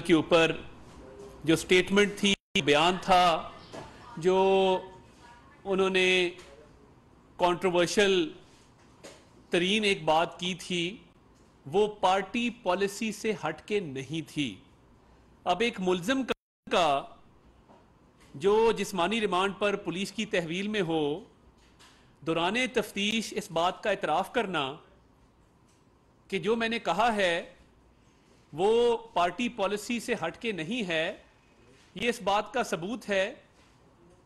के ऊपर जो स्टेटमेंट थी बयान था जो उन्होंने कंट्रोवर्शियल तरीन एक बात की थी वो पार्टी पॉलिसी से हटके नहीं थी अब एक मुलजम का जो जिस्मानी रिमांड पर पुलिस की तहवील में हो दौरान तफ्तीश इस बात का इतराफ़ करना कि जो मैंने कहा है वो पार्टी पॉलिसी से हटके नहीं है ये इस बात का सबूत है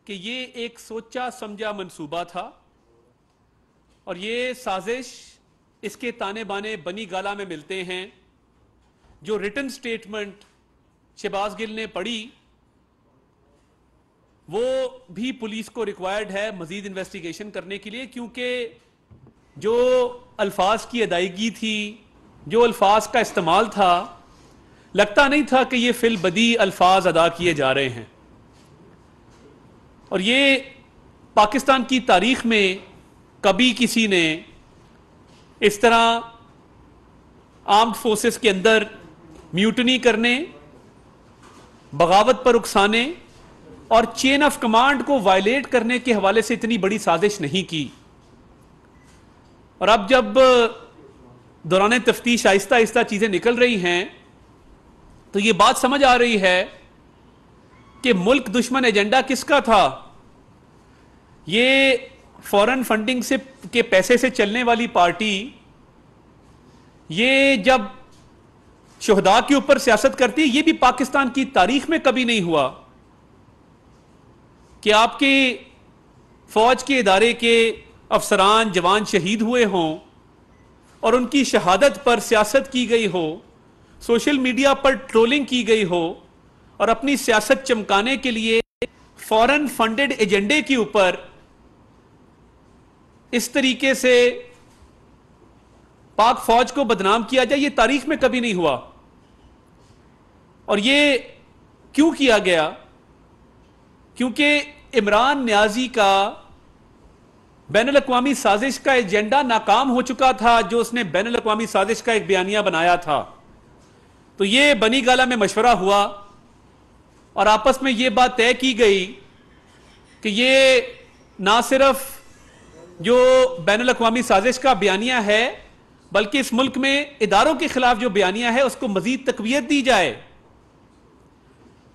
कि ये एक सोचा समझा मंसूबा था और ये साजिश इसके ताने बाने बनी गाला में मिलते हैं जो रिटर्न स्टेटमेंट शहबाज गिल ने पढ़ी वो भी पुलिस को रिक्वायर्ड है मजीद इन्वेस्टिगेशन करने के लिए क्योंकि जो अल्फाज की अदायगी थी जो अल्फाज का इस्तेमाल था लगता नहीं था कि ये फिल बदी अल्फाज अदा किए जा रहे हैं और ये पाकिस्तान की तारीख में कभी किसी ने इस तरह आर्म्ड फोर्सेस के अंदर म्यूटनी करने बगावत पर उकसाने और चेन ऑफ कमांड को वायलेट करने के हवाले से इतनी बड़ी साजिश नहीं की और अब जब दौरान तफ्तीश आहिस्ता आहिस्ता चीज़ें निकल रही हैं तो ये बात समझ आ रही है कि मुल्क दुश्मन एजेंडा किसका था ये फॉरेन फंडिंग से के पैसे से चलने वाली पार्टी ये जब शहदा के ऊपर सियासत करती है ये भी पाकिस्तान की तारीख में कभी नहीं हुआ कि आपके फौज के इदारे के अफसरान जवान शहीद हुए हों और उनकी शहादत पर सियासत की गई हो सोशल मीडिया पर ट्रोलिंग की गई हो और अपनी सियासत चमकाने के लिए फॉरेन फंडेड एजेंडे के ऊपर इस तरीके से पाक फौज को बदनाम किया जाए ये तारीख में कभी नहीं हुआ और ये क्यों किया गया क्योंकि इमरान न्याजी का बैन अवी साजिश का एजेंडा नाकाम हो चुका था जो उसने बैन अवी साजिश का एक बयानिया बनाया था तो ये बनी गाला में मशवरा हुआ और आपस में ये बात तय की गई कि ये ना सिर्फ जो बैन अवी साजिश का बयानिया है बल्कि इस मुल्क में इदारों के खिलाफ जो बयानिया है उसको मजीद तकवीत दी जाए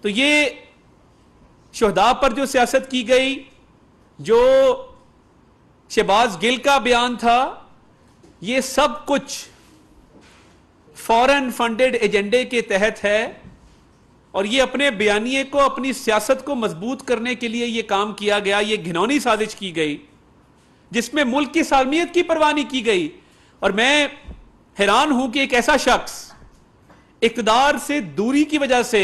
तो ये शहदा पर जो सियासत की गई जो शहबाज गिल का बयान था ये सब कुछ फॉरेन फंडेड एजेंडे के तहत है और ये अपने बयानिए को अपनी सियासत को मजबूत करने के लिए ये काम किया गया ये घिनौनी साजिश की गई जिसमें मुल्क की सालमियत की परवानी की गई और मैं हैरान हूं कि एक ऐसा शख्स इकदार से दूरी की वजह से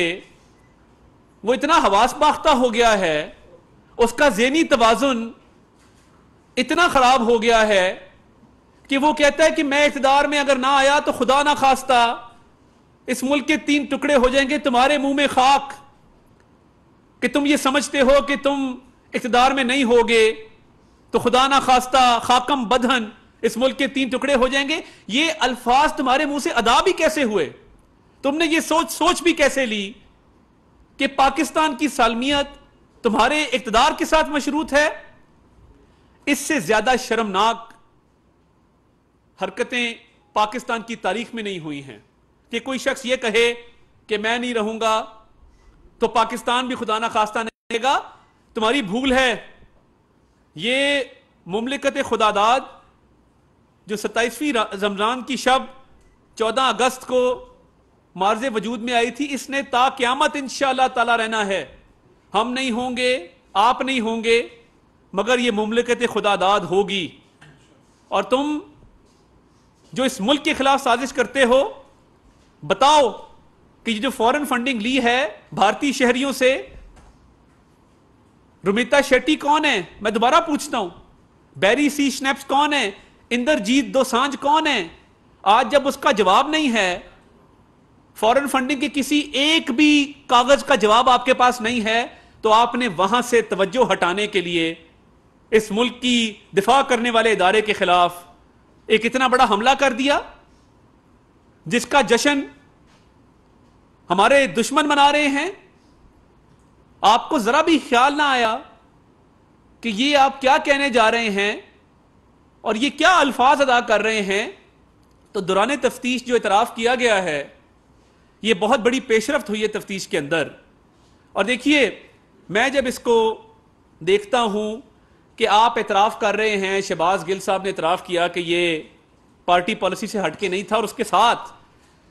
वो इतना हवास बाख्ता हो गया है उसका जहनी तोज़ुन इतना खराब हो गया है कि वो कहता है कि मैं इकतदार में अगर ना आया तो खुदा ना खास्ता इस मुल्क के तीन टुकड़े हो जाएंगे तुम्हारे मुंह में खाक कि तुम ये समझते हो कि तुम इकतदार में नहीं होगे तो खुदा ना खास्ता खाकम बदहन इस मुल्क के तीन टुकड़े हो जाएंगे ये अल्फाज तुम्हारे मुंह से अदा भी कैसे हुए तुमने ये सोच सोच भी कैसे ली कि पाकिस्तान की सालमियत तुम्हारे इकतदार के साथ मशरूत है इससे ज्यादा शर्मनाक हरकतें पाकिस्तान की तारीख में नहीं हुई हैं कि कोई शख्स ये कहे कि मैं नहीं रहूंगा तो पाकिस्तान भी खुदा ना खास्ता नहीं रहेगा तुम्हारी भूल है ये मुमलिकत खुदादाद जो सत्ताईसवीं रमज़ान की शब चौदह अगस्त को मार्ज वजूद में आई थी इसने ता क्यामत इन ताला रहना है हम नहीं होंगे आप नहीं होंगे मगर ये मुमलिकत खुदादाद होगी और तुम जो इस मुल्क के खिलाफ साजिश करते हो बताओ कि ये जो फॉरेन फंडिंग ली है भारतीय शहरियों से रुमिता शेट्टी कौन है मैं दोबारा पूछता हूं बैरी सी स्नैप्स कौन है इंद्रजीत दोसांझ कौन है आज जब उसका जवाब नहीं है फॉरेन फंडिंग के किसी एक भी कागज का जवाब आपके पास नहीं है तो आपने वहां से तवज्जो हटाने के लिए इस मुल्क की दिफा करने वाले इदारे के खिलाफ एक इतना बड़ा हमला कर दिया जिसका जश्न हमारे दुश्मन मना रहे हैं आपको जरा भी ख्याल ना आया कि ये आप क्या कहने जा रहे हैं और ये क्या अल्फाज अदा कर रहे हैं तो दौरान तफ्तीश जो इतराफ़ किया गया है ये बहुत बड़ी पेशरफ हुई है तफ्तीश के अंदर और देखिए मैं जब इसको देखता हूं कि आप एतराफ़ कर रहे हैं शहबाज गिल साहब ने एतराफ़ किया कि ये पार्टी पॉलिसी से हटके नहीं था और उसके साथ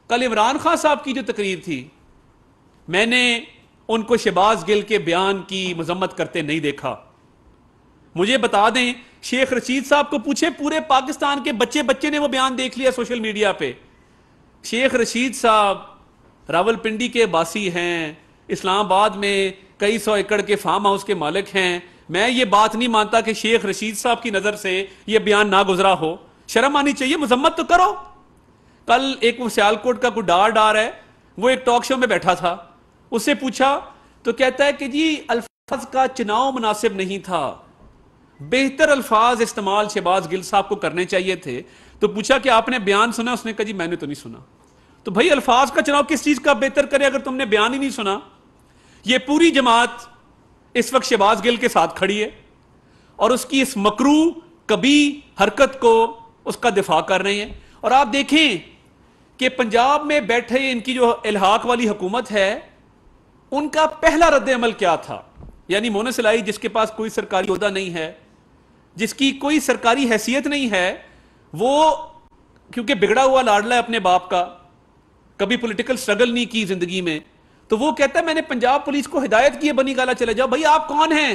कल इमरान खान साहब की जो तकरीर थी मैंने उनको शहबाज गिल के बयान की मजम्मत करते नहीं देखा मुझे बता दें शेख रशीद साहब को पूछे पूरे पाकिस्तान के बच्चे बच्चे ने वो बयान देख लिया सोशल मीडिया पे शेख रशीद साहब रावलपिंडी के बासी हैं इस्लामाबाद में कई सौ एकड़ के फार्म हाउस के मालिक हैं मैं ये बात नहीं मानता कि शेख रशीद साहब की नजर से यह बयान ना गुजरा हो शर्म आनी चाहिए मजम्मत तो करो कल एक वो सियालकोट का कोई डार डार है वो एक टॉक शो में बैठा था उससे पूछा तो कहता है कि जी अल्फाज का चुनाव मुनासिब नहीं था बेहतर अल्फाज इस्तेमाल शहबाज गिल साहब को करने चाहिए थे तो पूछा कि आपने बयान सुना उसने कहा जी मैंने तो नहीं सुना तो भाई अल्फाज का चुनाव किस चीज का बेहतर करे अगर तुमने बयान ही नहीं सुना यह पूरी जमात इस वक्त शहबाज गिल के साथ खड़ी है और उसकी इस मकरू कभी हरकत को उसका दिफा कर रहे हैं और आप देखें कि पंजाब में बैठे इनकी जो इलाहाक वाली हुकूमत है उनका पहला रद्दमल क्या था यानी मोन सिलाई जिसके पास कोई सरकारी अहदा नहीं है जिसकी कोई सरकारी हैसियत नहीं है वो क्योंकि बिगड़ा हुआ लाडला है अपने बाप का कभी पॉलिटिकल स्ट्रगल नहीं की जिंदगी में तो वो कहता है मैंने पंजाब पुलिस को हिदायत की है बनी गाला चले जाओ भाई आप कौन हैं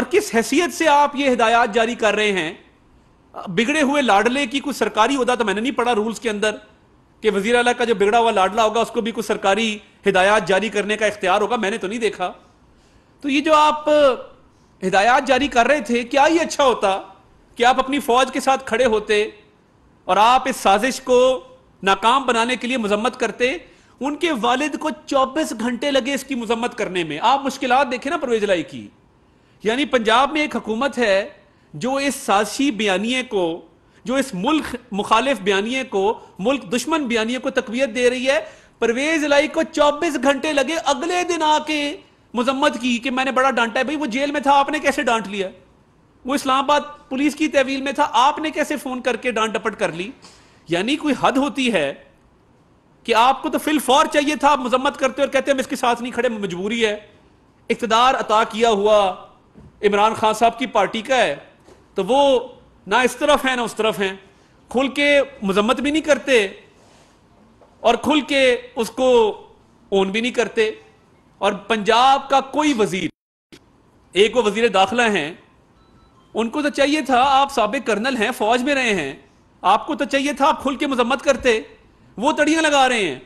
और किस हैसियत से आप ये हिदायत जारी कर रहे हैं बिगड़े हुए लाडले की कुछ सरकारी उदा तो मैंने नहीं पढ़ा रूल्स के अंदर कि वजीर अला का जो बिगड़ा हुआ लाडला होगा उसको भी कुछ सरकारी हिदायत जारी करने का इख्तियार होगा मैंने तो नहीं देखा तो ये जो आप हिदायत जारी कर रहे थे क्या ये अच्छा होता कि आप अपनी फौज के साथ खड़े होते और आप इस साजिश को नाकाम बनाने के लिए मजम्मत करते उनके वालिद को 24 घंटे लगे इसकी मजम्मत करने में आप मुश्किल देखें ना परवेज लाई की यानी पंजाब में एक हुकूमत है जो इस साजी बयानिए को जो इस मुल्क मुखालिफ बयानिए को मुल्क दुश्मन बयानिए को तकवीत दे रही है परवेज लाई को 24 घंटे लगे अगले दिन आके मजम्मत की कि मैंने बड़ा डांटा है भाई वो जेल में था आपने कैसे डांट लिया वो इस्लामाबाद पुलिस की तहवील में था आपने कैसे फोन करके डांट डपट कर ली यानी कोई हद होती है कि आपको तो फिल फौर चाहिए था आप मजम्मत करते और कहते हैं हम इसके साथ नहीं खड़े मजबूरी है इकतदार अता किया हुआ इमरान खान साहब की पार्टी का है तो वो ना इस तरफ है ना उस तरफ हैं खुल के मजम्मत भी नहीं करते और खुल के उसको ओन भी नहीं करते और पंजाब का कोई वजीर एक वो वजीर दाखिला हैं उनको तो चाहिए था आप सबक कर्नल हैं फौज में रहे हैं आपको तो चाहिए था आप खुल के मजम्मत करते वो तड़ियां लगा रहे हैं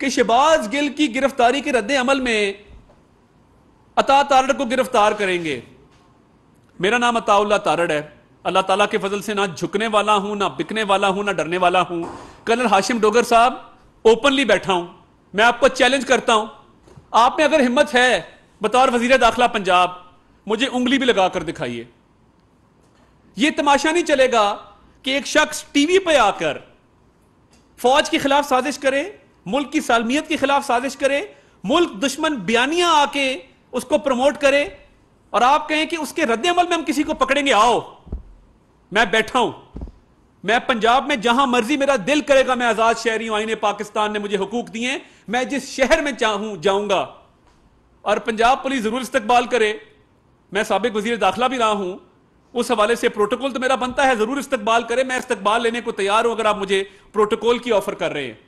कि शहबाज गिल की गिरफ्तारी के रद्द अमल में अता तारड़ को गिरफ्तार करेंगे मेरा नाम अताउल्ला तारड़ है अल्लाह ताला के फजल से ना झुकने वाला हूं ना बिकने वाला हूं ना डरने वाला हूं कर्नल हाशिम डोगर साहब ओपनली बैठा हूं मैं आपको चैलेंज करता हूं आप में अगर हिम्मत है बतौर वजीर दाखिला पंजाब मुझे उंगली भी लगा कर दिखाइए यह तमाशा नहीं चलेगा कि एक शख्स टीवी पर आकर फौज के खिलाफ साजिश करे मुल्क की सालमियत के खिलाफ साजिश करे मुल्क दुश्मन बयानियां आके उसको प्रमोट करे और आप कहें कि उसके रद्द अमल में हम किसी को पकड़ेंगे आओ मैं बैठा हूं मैं पंजाब में जहां मर्जी मेरा दिल करेगा मैं आजाद शहरी हूं आईने पाकिस्तान ने मुझे हकूक दिए मैं जिस शहर में चाहूं जाऊंगा और पंजाब पुलिस जरूर इस्तकबाल करे मैं सबक वजीर दाखिला भी रहा हूं उस हवाले से प्रोटोकॉल तो मेरा बनता है जरूर इस्तकबाल करें मैं इस्तकबाल लेने को तैयार हूं अगर आप मुझे प्रोटोकॉल की ऑफर कर रहे हैं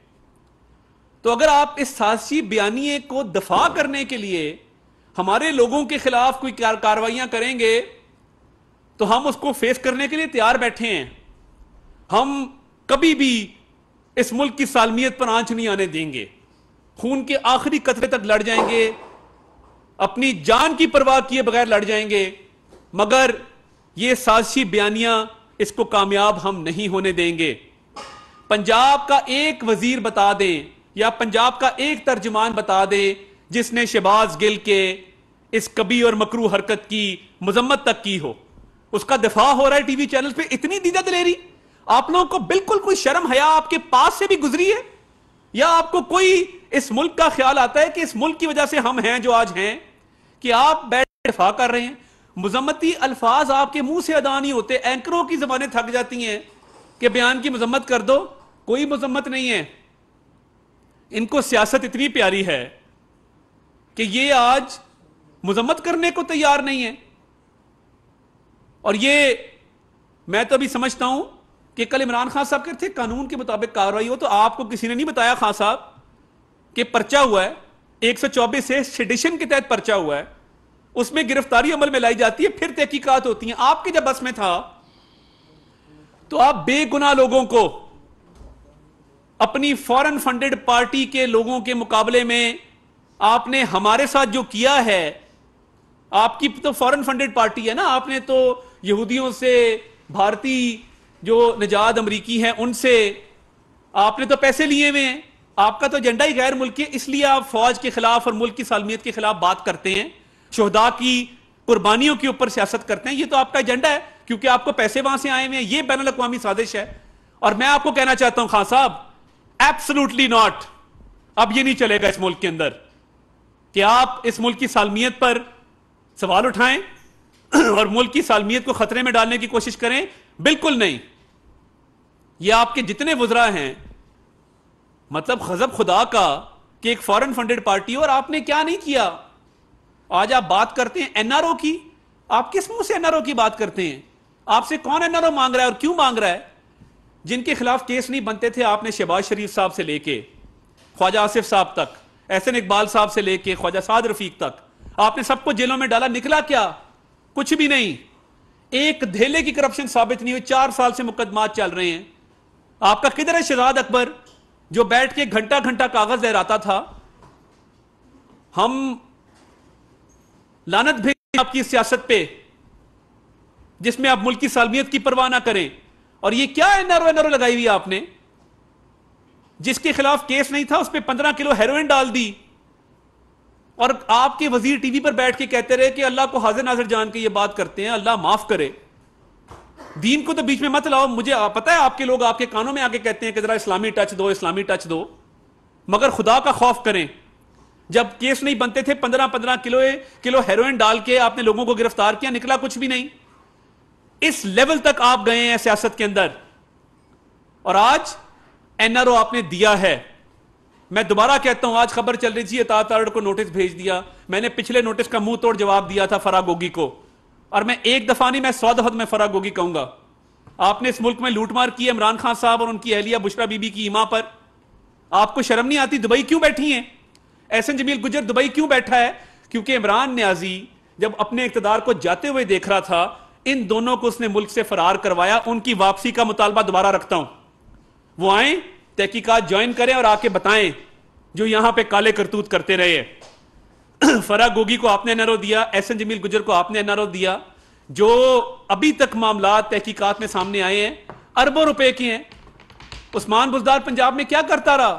तो अगर आप इस साजिशी बयानी को दफा करने के लिए हमारे लोगों के खिलाफ कोई कार्रवाइयां करेंगे तो हम उसको फेस करने के लिए तैयार बैठे हैं हम कभी भी इस मुल्क की सालमियत पर आंच नहीं आने देंगे खून के आखिरी कतरे तक लड़ जाएंगे अपनी जान की परवाह किए बगैर लड़ जाएंगे मगर ये साजिशी बयानियां इसको कामयाब हम नहीं होने देंगे पंजाब का एक वजीर बता दें या पंजाब का एक तर्जमान बता दें जिसने शहबाज गिल के इस कबी और मकरू हरकत की मजम्मत तक की हो उसका दफा हो रहा है टीवी चैनल पे इतनी दीदा दलेरी आप लोगों को बिल्कुल कोई शर्म हया आपके पास से भी गुजरी है या आपको कोई इस मुल्क का ख्याल आता है कि इस मुल्क की वजह से हम हैं जो आज हैं कि आप बैठ दफा कर रहे हैं मजम्मती अल्फाज आपके मुंह से अदा नहीं होते एंकरों की जबानें थक जाती हैं कि बयान की मजम्मत कर दो कोई मजम्मत नहीं है इनको सियासत इतनी प्यारी है कि ये आज मजम्मत करने को तैयार नहीं है और ये मैं तो अभी समझता हूं कि कल इमरान खान साहब कहते कानून के मुताबिक कार्रवाई हो तो आपको किसी ने नहीं बताया खान साहब कि पर्चा हुआ है 124 से चौबीस के तहत पर्चा हुआ है उसमें गिरफ्तारी अमल में लाई जाती है फिर तहकीकत होती है आपके जब बस में था तो आप बेगुनाह लोगों को अपनी फॉरेन फंडेड पार्टी के लोगों के मुकाबले में आपने हमारे साथ जो किया है आपकी तो फॉरेन फंडेड पार्टी है ना आपने तो यहूदियों से भारतीय जो निजात अमरीकी हैं उनसे आपने तो पैसे लिए हुए हैं आपका तो एजेंडा ही गैर मुल्क है इसलिए आप फौज के खिलाफ और मुल्क की सालमियत के खिलाफ बात करते हैं शहदा की कुर्बानियों के ऊपर सियासत करते हैं ये तो आपका एजेंडा है क्योंकि आपको पैसे वहां से आए हुए हैं ये बैन अवी साजिश है और मैं आपको कहना चाहता हूं खान साहब एब्सोलूटली नॉट अब ये नहीं चलेगा इस मुल्क के अंदर कि आप इस मुल्क की सालमियत पर सवाल उठाएं और मुल्क की सालमियत को खतरे में डालने की कोशिश करें बिल्कुल नहीं ये आपके जितने वजरा हैं मतलब खजब खुदा का कि एक फॉरेन फंडेड पार्टी और आपने क्या नहीं किया आज आप बात करते हैं एनआरओ की आप किस मुंह से एनआरओ की बात करते हैं आपसे कौन एनआरओ मांग रहा है और क्यों मांग रहा है जिनके खिलाफ केस नहीं बनते थे आपने शहबाज शरीफ साहब से लेके ख्वाजा आसिफ साहब तक एहसन इकबाल साहब से लेके ख्वाजा साद रफीक तक आपने सबको जेलों में डाला निकला क्या कुछ भी नहीं एक धेले की करप्शन साबित नहीं हुई चार साल से मुकदमा चल रहे हैं आपका किधर है शहजाद अकबर जो बैठ के घंटा घंटा कागज लहराता था हम लानत भेज आपकी सियासत पे जिसमें आप मुल्क की सालमियत की परवाह ना करें और ये क्या एनआरओ एनआरओ लगाई हुई आपने जिसके खिलाफ केस नहीं था उस पर पंद्रह किलो हेरोइन डाल दी और आपके वजीर टीवी पर बैठ के कहते रहे कि अल्लाह को हाजिर नाजिर जान के ये बात करते हैं अल्लाह माफ करे दीन को तो बीच में मत लाओ मुझे पता है आपके लोग आपके कानों में आके कहते हैं कि जरा इस्लामी टच दो इस्लामी टच दो मगर खुदा का खौफ करें जब केस नहीं बनते थे पंद्रह पंद्रह किलो किलो हेरोइन डाल के आपने लोगों को गिरफ्तार किया निकला कुछ भी नहीं इस लेवल तक आप गए हैं सियासत के अंदर और आज एनआरओ आपने दिया है मैं दोबारा कहता हूं आज खबर चल रही थी अतात को नोटिस भेज दिया मैंने पिछले नोटिस का मुंह तोड़ जवाब दिया था फरा गोगी को और मैं एक दफा नहीं मैं सौ दफा मैं फरा गोगी कहूंगा आपने इस मुल्क में लूटमार की इमरान खान साहब और उनकी अहलिया बुशरा बीबी की इमा पर आपको शर्म नहीं आती दुबई क्यों बैठी है एहसन जमील गुजर दुबई क्यों बैठा है क्योंकि इमरान न्याजी जब अपने इकतदार को जाते हुए देख रहा था इन दोनों को उसने मुल्क से फरार करवाया उनकी वापसी का मुतालबा दोबारा रखता हूं वो आए तहकीकत ज्वाइन करें और आके बताएं जो यहां पे काले करतूत करते रहे फरा गोगी को आपने एनआरओ दिया एस एन जमील गुजर को आपने एनआरओ दिया जो अभी तक मामला तहकीकात में सामने आए हैं अरबों रुपए के हैं उस्मान बुजदार पंजाब में क्या करता रहा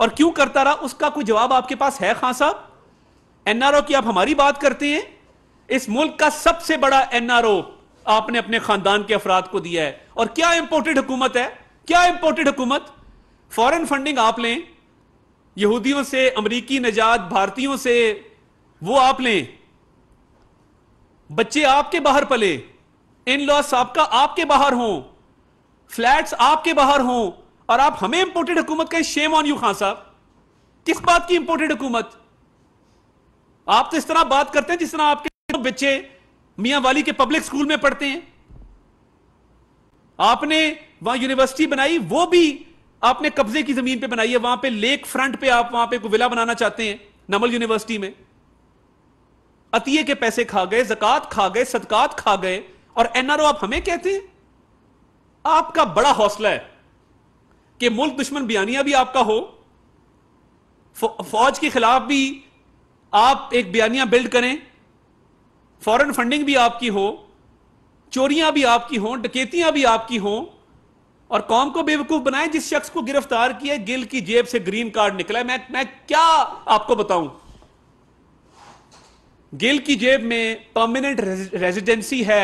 और क्यों करता रहा उसका कोई जवाब आपके पास है खान साहब एनआरओ की आप हमारी बात करते हैं इस मुल्क का सबसे बड़ा एनआरओ आपने अपने खानदान के अफराद को दिया है और क्या इंपोर्टेड हुकूमत है क्या इंपोर्टेड हुकूमत फॉरेन फंडिंग आप लें यहूदियों से अमरीकी नजात भारतीयों से वो आप लें बच्चे आपके बाहर पले इन लॉस आपका आपके बाहर हों फ्लैट्स आपके बाहर हों और आप हमें इंपोर्टेड हुकूमत कहें शेम ऑन यू खान साहब किस बात की इंपोर्टेड हुकूमत आप तो इस तरह बात करते हैं जिस तरह आपके बच्चे मियां वाली के पब्लिक स्कूल में पढ़ते हैं आपने वहां यूनिवर्सिटी बनाई वो भी आपने कब्जे की जमीन पे बनाई है वहां पे लेक फ्रंट पे आप वहां पे विला बनाना चाहते हैं नमल यूनिवर्सिटी में अतिये के पैसे खा गए जकत खा गए सदकात खा गए और एनआरओ आप हमें कहते हैं आपका बड़ा हौसला है कि मुल्क दुश्मन बयानिया भी आपका हो फौज के खिलाफ भी आप एक बयानिया बिल्ड करें फॉरेन फंडिंग भी आपकी हो चोरियां भी आपकी हों डकेतियां भी आपकी हों और कौम को बेवकूफ बनाए जिस शख्स को गिरफ्तार किया गिल की जेब से ग्रीन कार्ड निकला मैं मैं क्या आपको बताऊं गिल की जेब में परमानेंट रेजिडेंसी है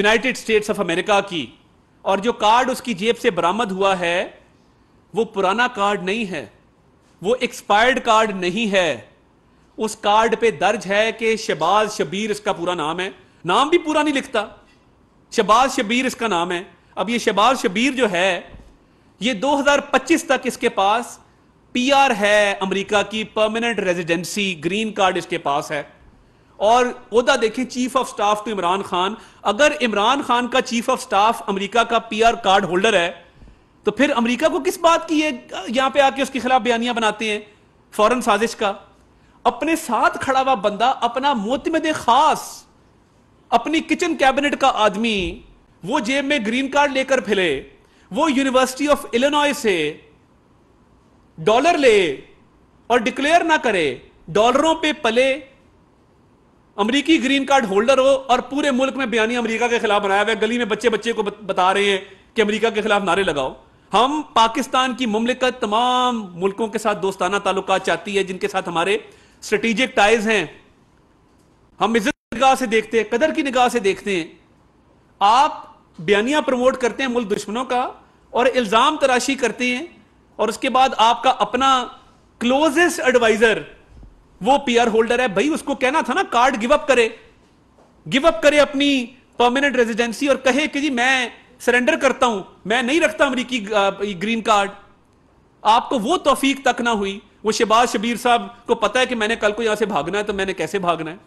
यूनाइटेड स्टेट्स ऑफ अमेरिका की और जो कार्ड उसकी जेब से बरामद हुआ है वो पुराना कार्ड नहीं है वो एक्सपायर्ड कार्ड नहीं है उस कार्ड पे दर्ज है कि शबाज शबीर इसका पूरा नाम है नाम भी पूरा नहीं लिखता शबाज शबीर इसका नाम है अब ये शबाज शबीर जो है ये 2025 तक इसके पास पीआर है अमेरिका की परमानेंट रेजिडेंसी ग्रीन कार्ड इसके पास है और उदा देखें chief of staff to Imran Khan अगर इमरान खान का चीफ ऑफ स्टाफ अमेरिका का पीआर कार्ड होल्डर है तो फिर अमेरिका को किस बात की यहां पे आके उसके खिलाफ बयानियां बनाते हैं फॉरन साजिश का अपने साथ खड़ा हुआ बंदा अपना मोतमद खास अपनी किचन कैबिनेट का आदमी वो जेब में ग्रीन कार्ड लेकर फैले वो यूनिवर्सिटी ऑफ इलेनॉय से डॉलर ले और डिक्लेयर ना करे डॉलरों पे पले अमरीकी ग्रीन कार्ड होल्डर हो और पूरे मुल्क में बयानी अमरीका के खिलाफ बनाया हुआ गली में बच्चे बच्चे को बता रहे हैं कि अमरीका के खिलाफ नारे लगाओ हम पाकिस्तान की मुमलिकत तमाम मुल्कों के साथ दोस्ताना ताल्लुक चाहती है जिनके साथ हमारे स्ट्रेटेजिक टाइज हैं हम इज्जत निगाह से देखते हैं कदर की निगाह से देखते हैं आप बयानिया प्रमोट करते हैं मुल्क दुश्मनों का और इल्जाम तराशी करते हैं और उसके बाद आपका अपना क्लोजेस्ट एडवाइजर वो पीआर होल्डर है भाई उसको कहना था ना कार्ड गिव अप करे गिव अप करे अपनी परमानेंट रेजिडेंसी और कहे कि जी मैं सरेंडर करता हूं मैं नहीं रखता अमरीकी ग्रीन कार्ड आपको वो तोफीक तक ना हुई वो शहबाज शबीर साहब को पता है कि मैंने कल को यहां से भागना है तो मैंने कैसे भागना है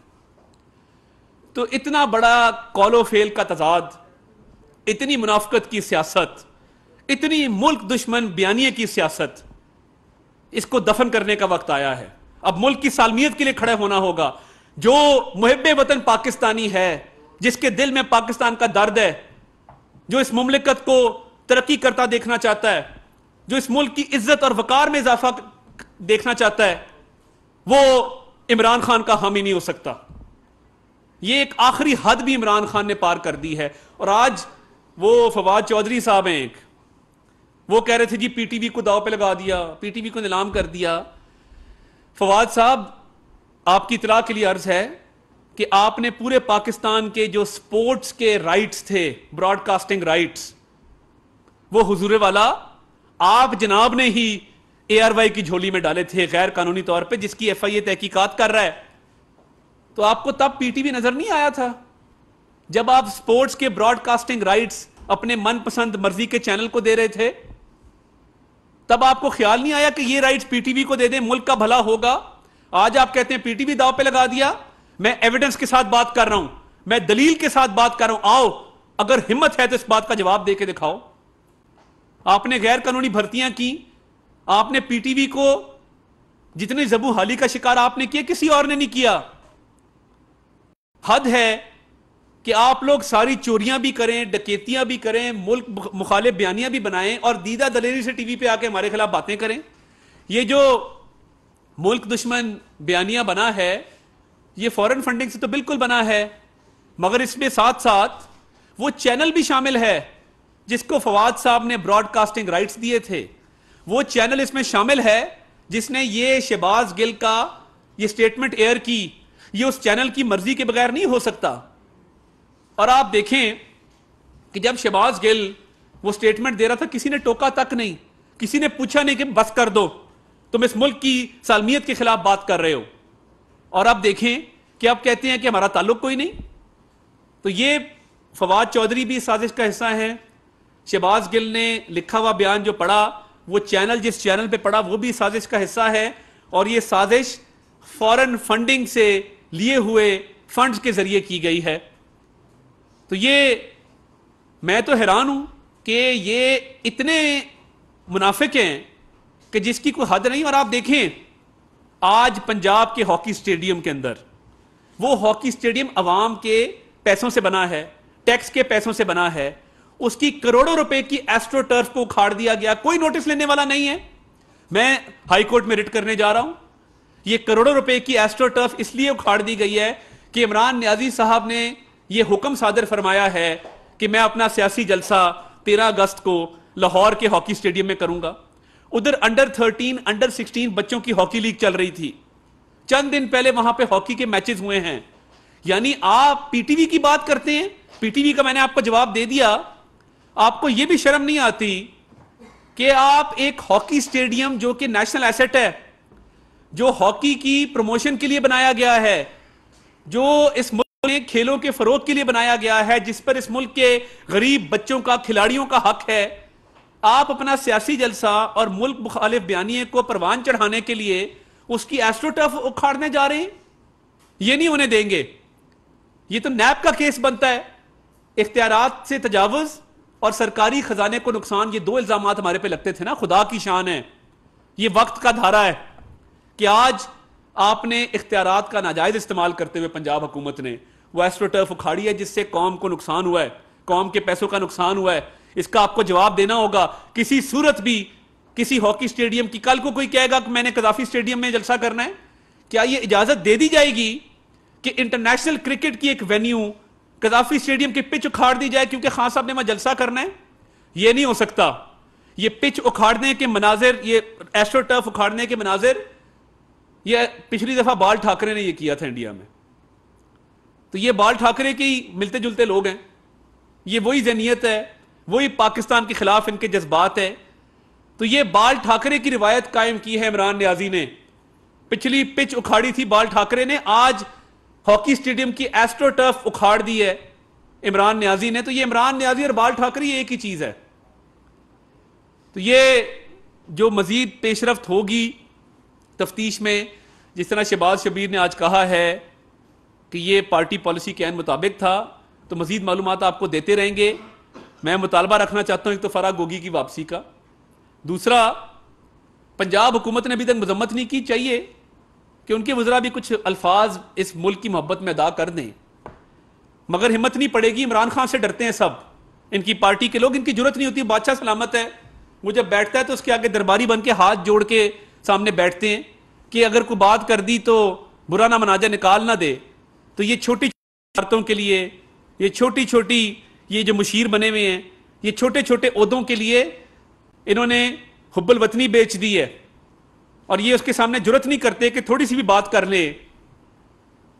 तो इतना बड़ा कॉलो फेल का तजाद इतनी मुनाफ्त की सियासत इतनी मुल्क दुश्मन बयानिए की सियासत इसको दफन करने का वक्त आया है अब मुल्क की सालमियत के लिए खड़े होना होगा जो मुहब वतन पाकिस्तानी है जिसके दिल में पाकिस्तान का दर्द है जो इस ममलिकत को तरक्की करता देखना चाहता है जो इस मुल्क की इज्जत और वकार में इजाफा देखना चाहता है वो इमरान खान का हामी नहीं हो सकता ये एक आखिरी हद भी इमरान खान ने पार कर दी है और आज वो फवाद चौधरी साहब हैं एक वो कह रहे थे जी पीटीवी को दाव पे लगा दिया पीटीवी को नीलाम कर दिया फवाद साहब आपकी इतला के लिए अर्ज है कि आपने पूरे पाकिस्तान के जो स्पोर्ट्स के राइट्स थे ब्रॉडकास्टिंग राइट्स वो हजूरे वाला आप जनाब ने ही एआरवाई की झोली में डाले थे गैर कानूनी तौर पे जिसकी एफआईए तहकीकात कर रहा है तो आपको तब पीटीवी नजर नहीं आया था जब आप स्पोर्ट्स के ब्रॉडकास्टिंग राइट्स अपने मनपसंद मर्जी के चैनल को दे रहे थे तब आपको ख्याल नहीं आया कि ये राइट्स पीटीवी को दे दें मुल्क का भला होगा आज आप कहते हैं पीटीवी दाव पे लगा दिया मैं एविडेंस के साथ बात कर रहा हूं मैं दलील के साथ बात कर रहा हूं आओ अगर हिम्मत है तो इस बात का जवाब देके दिखाओ आपने गैर कानूनी भर्तियां की आपने पीटीवी को जितने जबू हाली का शिकार आपने किया किसी और ने नहीं किया हद है कि आप लोग सारी चोरियां भी करें डकेतियां भी करें मुल्क मुखालिफ बयानियां भी बनाएं और दीदा दलेरी से टीवी पे आके हमारे खिलाफ बातें करें ये जो मुल्क दुश्मन बयानियां बना है ये फॉरेन फंडिंग से तो बिल्कुल बना है मगर इसमें साथ साथ वो चैनल भी शामिल है जिसको फवाद साहब ने ब्रॉडकास्टिंग राइट्स दिए थे वो चैनल इसमें शामिल है जिसने ये शहबाज गिल का ये स्टेटमेंट एयर की ये उस चैनल की मर्जी के बगैर नहीं हो सकता और आप देखें कि जब शहबाज गिल वो स्टेटमेंट दे रहा था किसी ने टोका तक नहीं किसी ने पूछा नहीं कि बस कर दो तुम इस मुल्क की सालमियत के खिलाफ बात कर रहे हो और आप देखें कि आप कहते हैं कि हमारा ताल्लुक कोई नहीं तो ये फवाद चौधरी भी साजिश का हिस्सा है शहबाज गिल ने लिखा हुआ बयान जो पढ़ा वो चैनल जिस चैनल पे पढ़ा वो भी साजिश का हिस्सा है और ये साजिश फॉरेन फंडिंग से लिए हुए फंड्स के जरिए की गई है तो ये मैं तो हैरान हूं कि ये इतने मुनाफिक हैं कि जिसकी कोई हद नहीं और आप देखें आज पंजाब के हॉकी स्टेडियम के अंदर वो हॉकी स्टेडियम अवाम के पैसों से बना है टैक्स के पैसों से बना है उसकी करोड़ों रुपए की एस्ट्रो टर्फ को उखाड़ दिया गया कोई नोटिस लेने वाला नहीं है मैं हाईकोर्ट में रिट करने जा रहा हूं ये करोड़ों रुपए की एस्ट्रो टर्फ इसलिए उखाड़ दी गई है कि इमरान न्याजी साहब ने यह हुक्म सादर फरमाया है कि मैं अपना सियासी जलसा तेरह अगस्त को लाहौर के हॉकी स्टेडियम में करूंगा उधर अंडर थर्टीन अंडर सिक्सटीन बच्चों की हॉकी लीग चल रही थी चंद दिन पहले वहां पे हॉकी के मैचेस हुए हैं यानी आप पीटीवी की बात करते हैं पीटीवी का मैंने आपको जवाब दे दिया आपको यह भी शर्म नहीं आती कि आप एक हॉकी स्टेडियम जो कि नेशनल एसेट है जो हॉकी की प्रमोशन के लिए बनाया गया है जो इस मुल्क में खेलों के फरोग के लिए बनाया गया है जिस पर इस मुल्क के गरीब बच्चों का खिलाड़ियों का हक है आप अपना सियासी जलसा और मुल्क मुखालिफ बयानी को परवान चढ़ाने के लिए उसकी एस्ट्रोटर्फ उखाड़ने जा रहे हैं ये नहीं होने देंगे ये तो नैब का केस बनता है इख्तियार से तजावज और सरकारी खजाने को नुकसान ये दो इल्जाम हमारे पे लगते थे ना खुदा की शान है ये वक्त का धारा है कि आज आपने इख्तियार का नाजायज इस्तेमाल करते हुए पंजाब हुकूमत ने वो एस्ट्रोटर्फ उखाड़ी है जिससे कौम को नुकसान हुआ है कौम के पैसों का नुकसान हुआ है इसका आपको जवाब देना होगा किसी सूरत भी किसी हॉकी स्टेडियम की कल को कोई कहेगा कि मैंने कदाफी स्टेडियम में जलसा करना है क्या यह इजाजत दे दी जाएगी कि इंटरनेशनल क्रिकेट की एक वेन्यू कदाफी स्टेडियम की पिच उखाड़ दी जाए क्योंकि खान साहब ने वहां जलसा करना है यह नहीं हो सकता यह पिच उखाड़ने के मनाजिर ये एस्ट्रो टर्फ उखाड़ने के मनाजिर ये पिछली दफा बाल ठाकरे ने ये किया था इंडिया में तो ये बाल ठाकरे के मिलते जुलते लोग हैं ये वही जहनीत है वही पाकिस्तान के खिलाफ इनके जज्बात हैं तो ये बाल ठाकरे की रिवायत कायम की है इमरान न्याजी ने पिछली पिच उखाड़ी थी बाल ठाकरे ने आज हॉकी स्टेडियम की एस्ट्रोटर्फ उखाड़ दी है इमरान न्याजी ने तो ये इमरान न्याजी और बाल ठाकरे एक ही चीज है तो ये जो मजीद पेशरफ होगी तफ्तीश में जिस तरह शहबाज शबीर ने आज कहा है कि ये पार्टी पॉलिसी के मुताबिक था तो मजीद मालूम आपको देते रहेंगे मैं मुतालबा रखना चाहता हूँ एक तो फराग गोगी की वापसी का दूसरा पंजाब हुकूमत ने अभी तक मजम्मत नहीं की चाहिए कि उनके वजरा भी कुछ अल्फाज इस मुल्क की मोहब्बत में अदा कर दें मगर हिम्मत नहीं पड़ेगी इमरान खान से डरते हैं सब इनकी पार्टी के लोग इनकी जरूरत नहीं होती बादशाह सलामत है वो जब बैठता है तो उसके आगे दरबारी बन के हाथ जोड़ के सामने बैठते हैं कि अगर कोई बात कर दी तो बुरा ना मनाजा निकाल ना दे तो ये छोटी छोटी के लिए ये छोटी छोटी ये जो मुशीर बने हुए हैं ये छोटे छोटे उहदों के लिए इन्होंने हुब्बल वतनी बेच दी है और ये उसके सामने जरूरत नहीं करते कि थोड़ी सी भी बात कर ले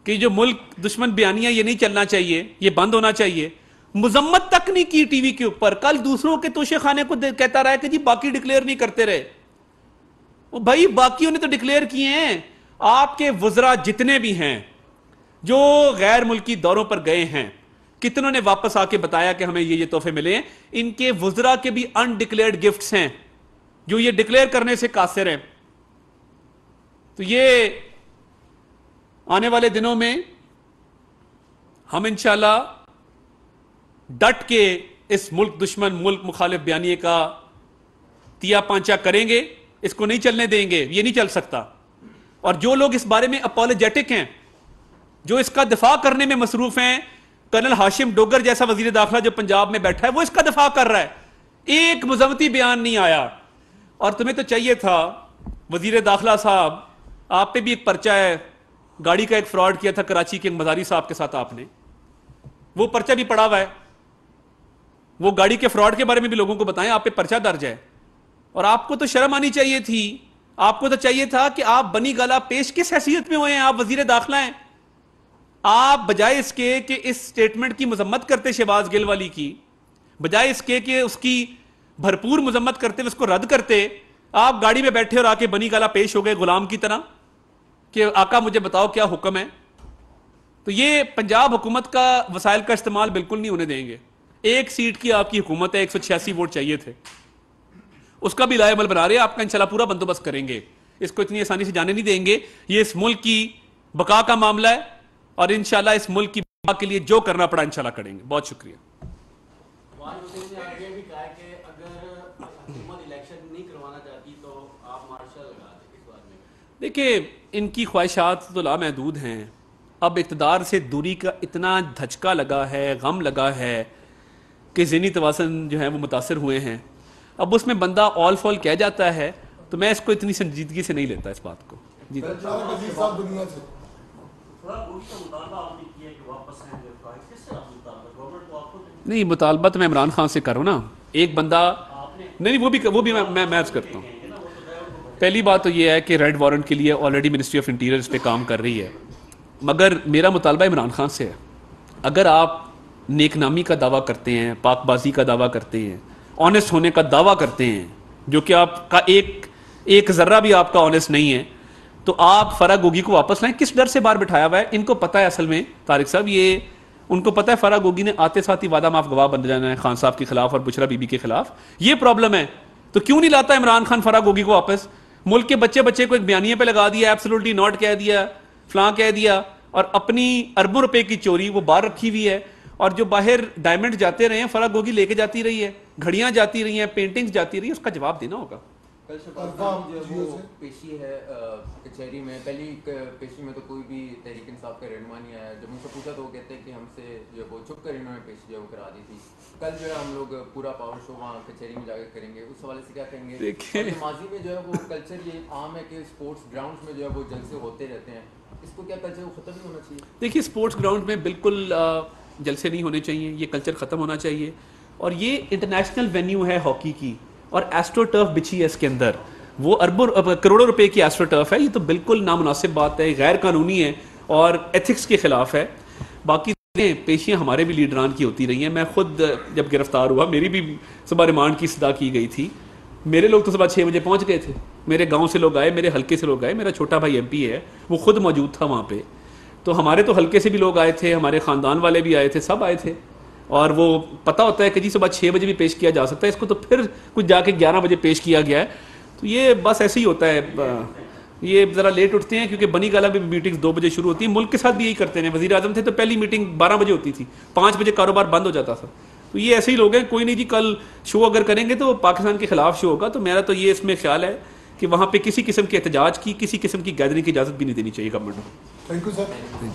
कि जो मुल्क दुश्मन बयानियां ये नहीं चलना चाहिए ये बंद होना चाहिए मुजम्मत तक नहीं की टीवी के ऊपर कल दूसरों के तोशे खाने को कहता रहा है कि जी बाकी डिक्लेयर नहीं करते रहे वो भाई बाकी ने तो डिक्लेयर किए हैं आपके वजरा जितने भी हैं जो गैर मुल्की दौरों पर गए हैं कितनों ने वापस आके बताया कि हमें ये ये तोहफे मिले हैं इनके वजरा के भी अनडिक्लेयर्ड गिफ्ट्स हैं जो ये डिक्लेयर करने से कासिर हैं तो ये आने वाले दिनों में हम इंशाल्लाह डट के इस मुल्क दुश्मन मुल्क मुखालिफ बयानी का तिया पांचा करेंगे इसको नहीं चलने देंगे ये नहीं चल सकता और जो लोग इस बारे में अपोलोजेटिक हैं जो इसका दिफा करने में मसरूफ हैं कर्नल हाशिम डोगर जैसा वजीर दाखिला जो पंजाब में बैठा है वो इसका दफा कर रहा है एक मजमती बयान नहीं आया और तुम्हें तो चाहिए था वजीर दाखिला साहब आप पे भी एक पर्चा है गाड़ी का एक फ्रॉड किया था कराची के मजारी साहब के साथ आपने वो पर्चा भी पड़ा हुआ है वो गाड़ी के फ्रॉड के बारे में भी लोगों को बताएं आप पे पर्चा दर्ज है और आपको तो शर्म आनी चाहिए थी आपको तो चाहिए था कि आप बनी गला पेश किस हैसियत में हुए हैं आप वजीर दाखिला हैं आप बजाय इसके कि इस स्टेटमेंट की मजम्मत करते शहबाज गिल वाली की बजाय इसके कि उसकी भरपूर मजम्मत करते हुए उसको रद्द करते आप गाड़ी में बैठे और आके बनी गाला पेश हो गए गुलाम की तरह कि आका मुझे बताओ क्या हुक्म है तो ये पंजाब हुकूमत का वसाइल का इस्तेमाल बिल्कुल नहीं होने देंगे एक सीट की आपकी हुकूमत है एक सौ छियासी वोट चाहिए थे उसका भी लाएमल बना रहे हैं आपका इंशाल्लाह पूरा बंदोबस्त करेंगे इसको इतनी आसानी से जाने नहीं देंगे ये इस मुल्क की बका का मामला है और इनशाला इस मुल्क की के लिए जो करना पड़ा इनशाला करेंगे बहुत शुक्रिया तो देखिए इनकी ख्वाहिशात तो लामहदूद हैं अब इकतदार से दूरी का इतना धचका लगा है गम लगा है कि जहनी तवासन जो है वो मुतासर हुए हैं अब उसमें बंदा ऑल फॉल कह जाता है तो मैं इसको इतनी संजीदगी से नहीं लेता इस बात को जी नहीं मुतालबा तो मैं इमरान खान से करूँ ना एक बंदा नहीं नहीं वो भी वो भी मैं मैं मैच करता हूँ पहली बात तो ये है कि रेड वारंट के लिए ऑलरेडी मिनिस्ट्री ऑफ इंटीरियर इस पर काम कर रही है मगर मेरा मुतालबा इमरान खान से है अगर आप नेकनामी का दावा करते हैं पाकबाजी का दावा करते हैं ऑनेस्ट होने का दावा करते हैं जो कि आपका एक एक ज़र्रा भी आपका ऑनेस्ट नहीं है तो आप फरा गोगी को वापस लाएं किस डर से बाहर बिठाया हुआ है इनको पता है असल में तारिक साहब ये उनको पता है फरा गोगी ने आते साथ ही वादा माफ गवाह बन जाना है खान साहब के खिलाफ और बुशरा बीबी के खिलाफ ये प्रॉब्लम है तो क्यों नहीं लाता इमरान खान फरा गोगी को वापस मुल्क के बच्चे बच्चे को एक बयानिए पे लगा दिया एब्सोल्युटली नॉट कह दिया फ्लां कह दिया और अपनी अरबों रुपए की चोरी वो बाहर रखी हुई है और जो बाहर डायमंड जाते रहे हैं फरा गोगी लेके जाती रही है घड़ियां जाती रही हैं पेंटिंग्स जाती रही है उसका जवाब देना होगा कल शबाज जो पेशी है कचहरी में पहली पेशी में तो कोई भी तहरीक इंसाफ का रहनमा नहीं आया जब उनसे पूछा तो वो कहते हैं कि हमसे जो वो छुप कर इन्होंने पेशी जो करा दी थी कल जो है हम लोग पूरा पावर शो वहाँ कचहरी में जाकर करेंगे उस हवाले से क्या कहेंगे माजी में जो है वो कल्चर ये आम है कि स्पोर्ट्स ग्राउंड में जो है वो जलसे होते रहते हैं इसको क्या कल्चर खत्म नहीं होना चाहिए देखिए स्पोर्ट्स ग्राउंड में बिल्कुल जलसे नहीं होने चाहिए ये कल्चर ख़त्म होना चाहिए और ये इंटरनेशनल वेन्यू है हॉकी की और एस्ट्रोटर्फ बिछी है इसके अंदर वो अरबों करोड़ों रुपए की एस्ट्रोटर्फ है ये तो बिल्कुल नामनासिब बात है गैर कानूनी है और एथिक्स के खिलाफ है बाकी पेशियाँ हमारे भी लीडरान की होती रही हैं मैं खुद जब गिरफ्तार हुआ मेरी भी सुबह रिमांड की सदा की गई थी मेरे लोग तो सुबह छः बजे पहुंच गए थे मेरे गांव से लोग आए मेरे हल्के से लोग आए मेरा छोटा भाई एमपी है वो खुद मौजूद था वहाँ पे तो हमारे तो हल्के से भी लोग आए थे हमारे ख़ानदान वाले भी आए थे सब आए थे और वो पता होता है कि जी सुबह छः बजे भी पेश किया जा सकता है इसको तो फिर कुछ जाके ग्यारह बजे पेश किया गया है तो ये बस ऐसे ही होता है ये ज़रा लेट उठते हैं क्योंकि बनी गाला में मीटिंग्स दो बजे शुरू होती है मुल्क के साथ भी यही करते हैं वजीर अजम थे तो पहली मीटिंग बारह बजे होती थी पाँच बजे कारोबार बंद हो जाता था तो ये ऐसे ही लोग हैं कोई नहीं जी कल शो अगर करेंगे तो पाकिस्तान के खिलाफ शो होगा तो मेरा तो ये इसमें ख्याल है कि वहाँ पे किसी किस्म के एहतजाज की किसी किस्म की गैदरिंग की इजाज़त भी नहीं देनी चाहिए गवर्नमेंट को थैंक यू सर